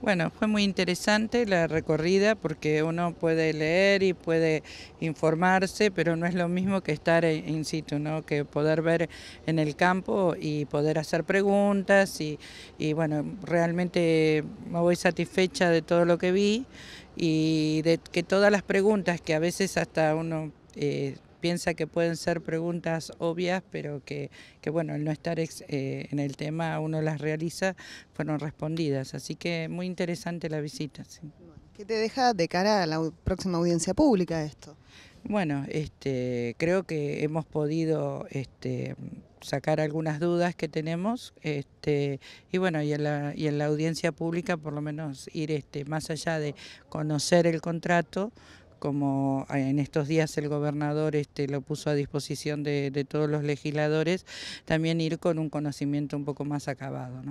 Bueno, fue muy interesante la recorrida porque uno puede leer y puede informarse, pero no es lo mismo que estar in situ, ¿no? que poder ver en el campo y poder hacer preguntas y, y bueno, realmente me voy satisfecha de todo lo que vi y de que todas las preguntas que a veces hasta uno... Eh, piensa que pueden ser preguntas obvias, pero que, que bueno, el no estar eh, en el tema uno las realiza, fueron respondidas. Así que muy interesante la visita. ¿Qué te deja de cara a la próxima audiencia pública esto? Bueno, este, creo que hemos podido este, sacar algunas dudas que tenemos este, y bueno y en, la, y en la audiencia pública por lo menos ir este, más allá de conocer el contrato como eh, en estos días el gobernador este, lo puso a disposición de, todos los legisladores, también ir con un conocimiento un poco más acabado.